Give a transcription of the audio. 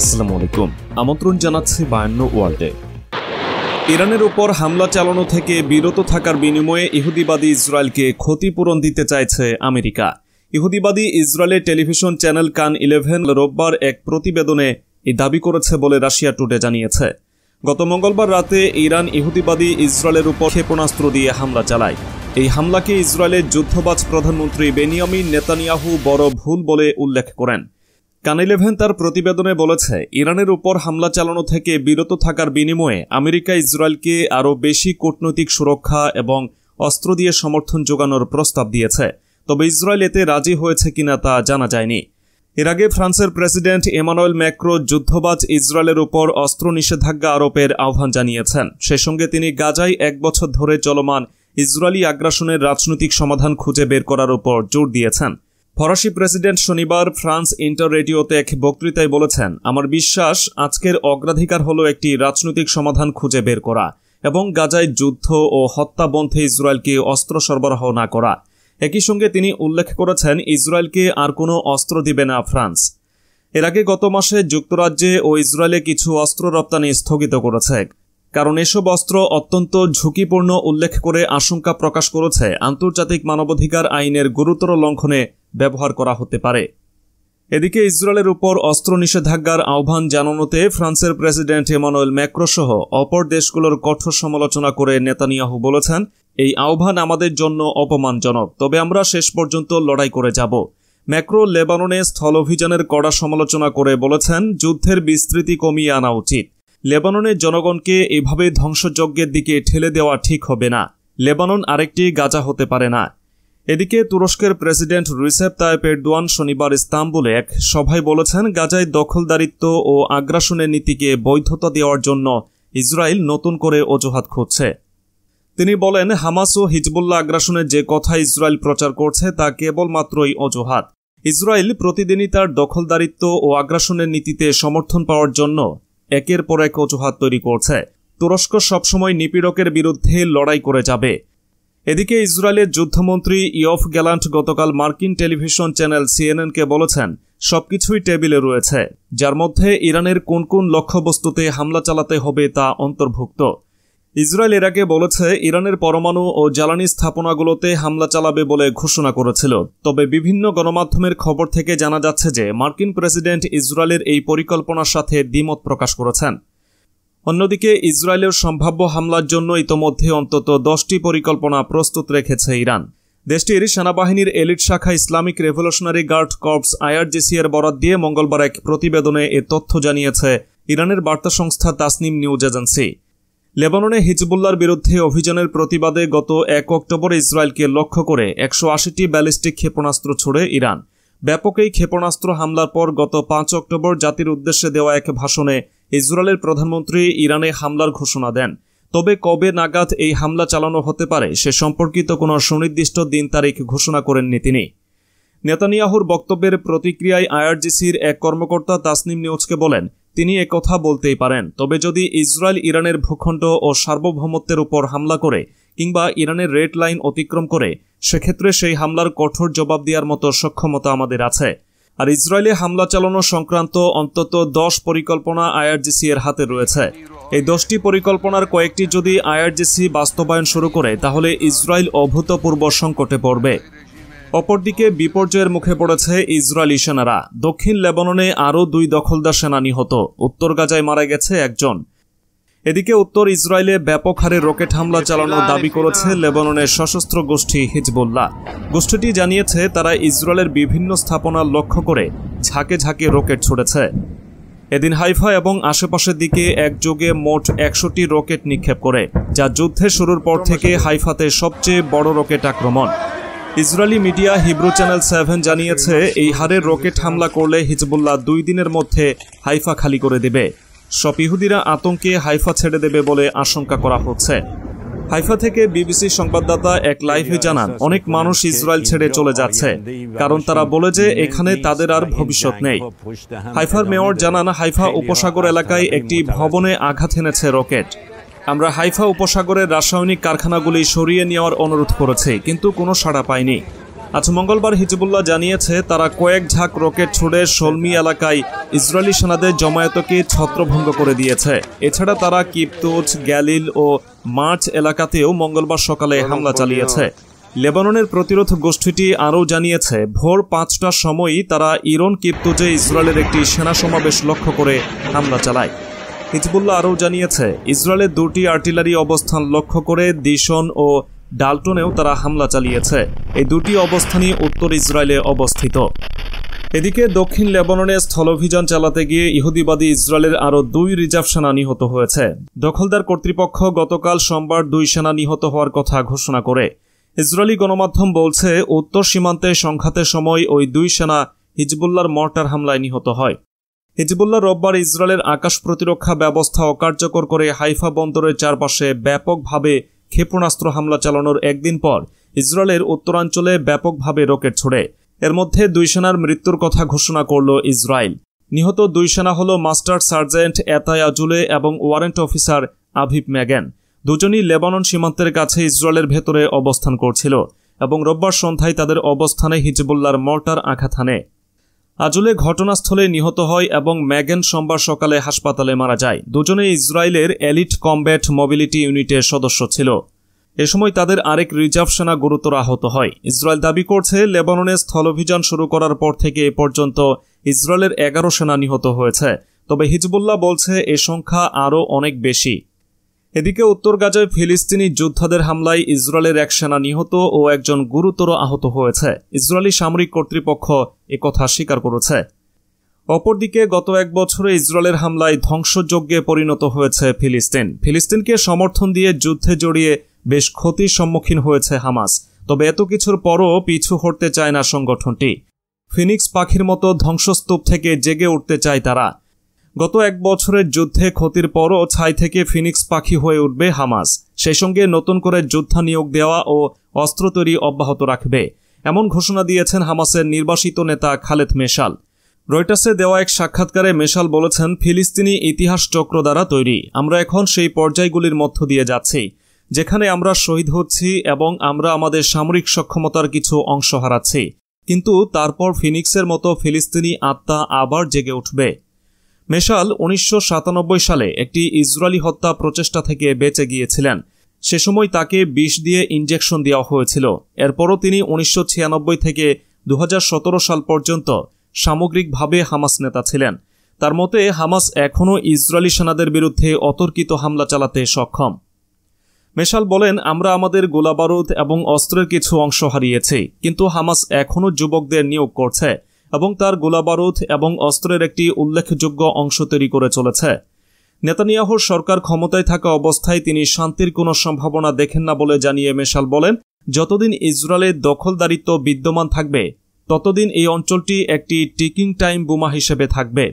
আসসালামু আলাইকুম আমন্ত্রণ জানাচ্ছে বায়ান্ন ওয়ার্ল্ডে ইরানের ওপর হামলা চালানো থেকে বিরত থাকার বিনিময়ে ইহুদিবাদী ইসরায়েলকে ক্ষতিপূরণ দিতে চাইছে আমেরিকা ইহুদিবাদী ইসরায়েলের টেলিভিশন চ্যানেল কান ইলেভেন রোববার এক প্রতিবেদনে এই দাবি করেছে বলে রাশিয়া টুডে জানিয়েছে গত মঙ্গলবার রাতে ইরান ইহুদিবাদী ইসরায়েলের উপর ক্ষেপণাস্ত্র দিয়ে হামলা চালায় এই হামলাকে ইসরায়েলের যুদ্ধবাজ প্রধানমন্ত্রী বেনিয়ামিন নেতানিয়াহু বড় ভুল বলে উল্লেখ করেন কান ইলেভেন তার প্রতিবেদনে বলেছে ইরানের উপর হামলা চালানো থেকে বিরত থাকার বিনিময়ে আমেরিকা ইসরায়েলকে আরও বেশি কূটনৈতিক সুরক্ষা এবং অস্ত্র দিয়ে সমর্থন যোগানোর প্রস্তাব দিয়েছে তবে ইসরায়েল এতে রাজি হয়েছে কিনা তা জানা যায়নি এর আগে ফ্রান্সের প্রেসিডেন্ট এমানুয়েল ম্যাক্রো যুদ্ধবাজ ইসরায়েলের উপর অস্ত্র নিষেধাজ্ঞা আরোপের আহ্বান জানিয়েছেন সে সঙ্গে তিনি গাজায় এক বছর ধরে চলমান ইসরায়েলি আগ্রাসনের রাজনৈতিক সমাধান খুঁজে বের করার উপর জোর দিয়েছেন ফরাসি প্রেসিডেন্ট শনিবার ফ্রান্স ইন্টার রেডিওতে এক বক্তৃতায় বলেছেন আমার বিশ্বাস আজকের অগ্রাধিকার হল একটি রাজনৈতিক সমাধান খুঁজে বের করা এবং গাজায় যুদ্ধ ও হত্যা বন্ধে ইসরায়েলকে অস্ত্র সরবরাহ না করা একই সঙ্গে তিনি উল্লেখ করেছেন ইসরায়েলকে আর কোনো অস্ত্র দিবে না ফ্রান্স এর আগে গত মাসে যুক্তরাজ্যে ও ইসরায়েলে কিছু অস্ত্র রপ্তানি স্থগিত করেছে কারণ এসব অস্ত্র অত্যন্ত ঝুঁকিপূর্ণ উল্লেখ করে আশঙ্কা প্রকাশ করেছে আন্তর্জাতিক মানবাধিকার আইনের গুরুতর লঙ্ঘনে ব্যবহার করা হতে পারে এদিকে ইসরায়েলের উপর অস্ত্র নিষেধাজ্ঞার আহ্বান জানানোতে ফ্রান্সের প্রেসিডেন্ট ইমানুয়েল ম্যাক্রোসহ অপর দেশগুলোর কঠোর সমালোচনা করে নেতানিয়াহু বলেছেন এই আহ্বান আমাদের জন্য অপমানজনক তবে আমরা শেষ পর্যন্ত লড়াই করে যাব ম্যাক্রো লেবাননে স্থল অভিযানের কড়া সমালোচনা করে বলেছেন যুদ্ধের বিস্তৃতি কমিয়ে আনা উচিত লেবাননের জনগণকে এভাবে ধ্বংসযজ্ঞের দিকে ঠেলে দেওয়া ঠিক হবে না লেবানন আরেকটি গাজা হতে পারে না এদিকে তুরস্কের প্রেসিডেন্ট রুইসেপ তায়েপ এরদোয়ান শনিবার ইস্তাম্বুলে এক সভায় বলেছেন গাজায় দখলদারিত্ব ও আগ্রাসনের নীতিকে বৈধতা দেওয়ার জন্য ইসরায়েল নতুন করে অজুহাত খুঁজছে তিনি বলেন হামাস ও হিজবুল্লাহ আগ্রাসনের যে কথা ইসরায়েল প্রচার করছে তা কেবলমাত্রই অজুহাত ইসরায়েল প্রতিদিনই তার দখলদারিত্ব ও আগ্রাসনের নীতিতে সমর্থন পাওয়ার জন্য একের পর এক অজুহাত তৈরি করছে তুরস্ক সবসময় নিপীড়কের বিরুদ্ধে লড়াই করে যাবে এদিকে ইসরায়েলের যুদ্ধমন্ত্রী ইয়ফ গ্যালান্ট গতকাল মার্কিন টেলিভিশন চ্যানেল সিএনএনকে বলেছেন সবকিছুই টেবিলে রয়েছে যার মধ্যে ইরানের কোন কোন লক্ষ্যবস্তুতে হামলা চালাতে হবে তা অন্তর্ভুক্ত ইসরায়েল এর আগে বলেছে ইরানের পরমাণু ও জ্বালানি স্থাপনাগুলোতে হামলা চালাবে বলে ঘোষণা করেছিল তবে বিভিন্ন গণমাধ্যমের খবর থেকে জানা যাচ্ছে যে মার্কিন প্রেসিডেন্ট ইসরায়েলের এই পরিকল্পনার সাথে দ্বিমত প্রকাশ করেছেন অন্যদিকে ইসরায়েলের সম্ভাব্য হামলার জন্য ইতোমধ্যে অন্তত দশটি পরিকল্পনা প্রস্তুত রেখেছে ইরান দেশটির সেনাবাহিনীর এলিট শাখা Islamic revolutionary guard corps IRGC এর বরাদ দিয়ে মঙ্গলবার এক প্রতিবেদনে এ তথ্য জানিয়েছে ইরানের বার্তা সংস্থা তাসনিম নিউজ এজেন্সি লেবাননে হিজবুল্লার বিরুদ্ধে অভিযানের প্রতিবাদে গত এক অক্টোবর ইসরায়েলকে লক্ষ্য করে একশো আশিটি ব্যালিস্টিক ক্ষেপণাস্ত্র ছোড়ে ইরান ব্যাপক এই ক্ষেপণাস্ত্র হামলার পর গত পাঁচ অক্টোবর জাতির উদ্দেশ্যে দেওয়া এক ভাষণে ইসরায়েলের প্রধানমন্ত্রী ইরানে হামলার ঘোষণা দেন তবে কবে নাগাদ এই হামলা চালানো হতে পারে সে সম্পর্কিত কোনো সুনির্দিষ্ট দিন তারিখ ঘোষণা করেননি তিনি নেতানিয়াহুর বক্তব্যের প্রতিক্রিয়ায় আইআরজিসির এক কর্মকর্তা তাসনিম নিউজকে বলেন তিনি কথা বলতেই পারেন তবে যদি ইসরায়েল ইরানের ভূখণ্ড ও সার্বভৌমত্বের উপর হামলা করে কিংবা ইরানের রেড লাইন অতিক্রম করে সেক্ষেত্রে সেই হামলার কঠোর জবাব দেওয়ার মতো সক্ষমতা আমাদের আছে আর ইসরায়েলে হামলা চালানো সংক্রান্ত অন্তত দশ পরিকল্পনা আইআরজিসি এর হাতে রয়েছে এই দশটি পরিকল্পনার কয়েকটি যদি আইআরজিসি বাস্তবায়ন শুরু করে তাহলে ইসরায়েল অভূতপূর্ব সংকটে পড়বে অপরদিকে বিপর্যয়ের মুখে পড়েছে ইসরায়েলি সেনারা দক্ষিণ লেবাননে আরও দুই দখলদার সেনা নিহত উত্তর গাজায় মারা গেছে একজন এদিকে উত্তর ইসরায়েলে ব্যাপক হারে রকেট হামলা চালানোর দাবি করেছে লেবাননের সশস্ত্র গোষ্ঠী হিজবুল্লাহ গোষ্ঠীটি জানিয়েছে তারা ইসরায়েলের বিভিন্ন স্থাপনা লক্ষ্য করে ঝাঁকে ঝাঁকে রকেট ছুড়েছে এদিন হাইফা এবং আশেপাশের দিকে একযোগে মোট একশোটি রকেট নিক্ষেপ করে যা যুদ্ধের শুরুর পর থেকে হাইফাতে সবচেয়ে বড় রকেট আক্রমণ Israeli media Hebrew channel seven জানিয়েছে এই হারের রকেট হামলা করলে হিজবুল্লাহ দুই দিনের মধ্যে হাইফা খালি করে দেবে সব ইহুদিরা আতঙ্কে হাইফা ছেড়ে দেবে বলে আশঙ্কা করা হচ্ছে হাইফা থেকে বিবিসি সংবাদদাতা এক লাইভে জানান অনেক মানুষ ইসরায়েল ছেড়ে চলে যাচ্ছে কারণ তারা বলে যে এখানে তাদের আর ভবিষ্যৎ নেই হাইফার মেয়র জানান হাইফা উপসাগর এলাকায় একটি ভবনে আঘাত এনেছে রকেট আমরা হাইফা উপসাগরের রাসায়নিক কারখানাগুলি সরিয়ে নেওয়ার অনুরোধ করেছি কিন্তু কোনো সাড়া পাইনি আজ মঙ্গলবার হিজবুল্লাহ জানিয়েছে তারা কয়েক ঝাঁক রকেট ছুড়ে সলমি এলাকায় ইসরায়েলি সেনাদের জমায়েতকে ছত্রভঙ্গ করে দিয়েছে এছাড়া তারা কিপতুজ গ্যালিল ও মার্চ এলাকাতেও মঙ্গলবার সকালে হামলা চালিয়েছে লেবাননের প্রতিরোধ গোষ্ঠীটি আরও জানিয়েছে ভোর পাঁচটার সময়ই তারা ইরন কিপ্তুজে ইসরায়েলের একটি সেনা সমাবেশ লক্ষ্য করে হামলা চালায় হিজবুল্লাহ আরও জানিয়েছে ইসরায়েলের দুটি আর্টিলারি অবস্থান লক্ষ্য করে দিশন ও ডাল্টনেও তারা হামলা চালিয়েছে এই দুটি অবস্থানই উত্তর ইসরায়েলে অবস্থিত এদিকে দক্ষিণ লেবাননে স্থলভিযান চালাতে গিয়ে ইহুদিবাদী ইসরায়েলের আরও দুই রিজার্ভ সেনা নিহত হয়েছে দখলদার কর্তৃপক্ষ গতকাল সোমবার দুই সেনা নিহত হওয়ার কথা ঘোষণা করে ইসরায়েলি গণমাধ্যম বলছে উত্তর সীমান্তে সংঘাতের সময় ওই দুই সেনা হিজবুল্লার মর্টার হামলায় নিহত হয় হিজবুল্লাহ রোববার ইসরায়েলের আকাশ প্রতিরক্ষা ব্যবস্থা অকার্যকর করে হাইফা বন্দরের চারপাশে ব্যাপকভাবে ক্ষেপণাস্ত্র হামলা চালানোর একদিন পর ইসরায়েলের উত্তরাঞ্চলে ব্যাপকভাবে রকেট ছোড়ে এর মধ্যে দুই সেনার মৃত্যুর কথা ঘোষণা করল ইসরায়েল নিহত দুই সেনা হল মাস্টার সার্জেন্ট এতায়া জুলে এবং ওয়ারেন্ট অফিসার আভিব ম্যাগেন দুজনই লেবানন সীমান্তের কাছে ইসরায়েলের ভেতরে অবস্থান করছিল এবং রোববার সন্ধ্যায় তাদের অবস্থানে হিজবুল্লার মর্টার আঘাত হানে আজলে ঘটনাস্থলে নিহত হয় এবং ম্যাগেন সোমবার সকালে হাসপাতালে মারা যায় দুজনে ইসরায়েলের এলিট কমব্যাট মোবিলিটি ইউনিটের সদস্য ছিল এ সময় তাদের আরেক রিজার্ভ সেনা গুরুতর আহত হয় ইসরায়েল দাবি করছে লেবাননে স্থলভিযান শুরু করার পর থেকে এ পর্যন্ত ইসরায়েলের এগারো সেনা নিহত হয়েছে তবে হিজবুল্লাহ বলছে এ সংখ্যা আরও অনেক বেশি এদিকে উত্তর গাজায় ফিলিস্তিনি যোদ্ধাদের হামলায় ইসরায়েলের এক সেনা নিহত ও একজন গুরুতর আহত হয়েছে ইসরায়েলি সামরিক কর্তৃপক্ষ একথা স্বীকার করেছে অপরদিকে গত এক বছরে ইসরায়েলের হামলায় ধ্বংসযজ্ঞে পরিণত হয়েছে ফিলিস্তিন ফিলিস্তিনকে সমর্থন দিয়ে যুদ্ধে জড়িয়ে বেশ ক্ষতির সম্মুখীন হয়েছে হামাস তবে এত কিছুর পরও পিছু হটতে চায় না সংগঠনটি ফিনিক্স পাখির মতো ধ্বংসস্তূপ থেকে জেগে উঠতে চায় তারা গত এক বছরের যুদ্ধে ক্ষতির পরও ছাই থেকে ফিনিক্স পাখি হয়ে উঠবে হামাস সেই সঙ্গে নতুন করে যোদ্ধা নিয়োগ দেওয়া ও অস্ত্র তৈরি অব্যাহত রাখবে এমন ঘোষণা দিয়েছেন হামাসের নির্বাসিত নেতা খালেদ মেশাল রয়টার্সে দেওয়া এক সাক্ষাৎকারে মেশাল বলেছেন ফিলিস্তিনি ইতিহাস চক্র দ্বারা তৈরি আমরা এখন সেই পর্যায়গুলির মধ্য দিয়ে যাচ্ছি যেখানে আমরা শহীদ হচ্ছি এবং আমরা আমাদের সামরিক সক্ষমতার কিছু অংশ হারাচ্ছি কিন্তু তারপর ফিনিক্সের মতো ফিলিস্তিনি আত্মা আবার জেগে উঠবে মেশাল উনিশশো সালে একটি ইসরায়েলি হত্যা প্রচেষ্টা থেকে বেঁচে গিয়েছিলেন সে সময় তাকে বিষ দিয়ে ইঞ্জেকশন দেওয়া হয়েছিল এরপরও তিনি উনিশশো থেকে দু সাল পর্যন্ত সামগ্রিকভাবে হামাস নেতা ছিলেন তার মতে হামাস এখনও ইসরায়েলি সেনাদের বিরুদ্ধে অতর্কিত হামলা চালাতে সক্ষম মেশাল বলেন আমরা আমাদের গোলাবারুদ এবং অস্ত্রের কিছু অংশ হারিয়েছি কিন্তু হামাস এখনও যুবকদের নিয়োগ করছে এবং তার গোলাবারুদ এবং অস্ত্রের একটি উল্লেখযোগ্য অংশ তৈরি করে চলেছে নেতানিয়াহুর সরকার ক্ষমতায় থাকা অবস্থায় তিনি শান্তির কোনো সম্ভাবনা দেখেন না বলে জানিয়ে মেশাল বলেন যতদিন ইসরায়েলের দখলদারিত্ব বিদ্যমান থাকবে ততদিন এই অঞ্চলটি একটি টিকিং টাইম বোমা হিসেবে থাকবে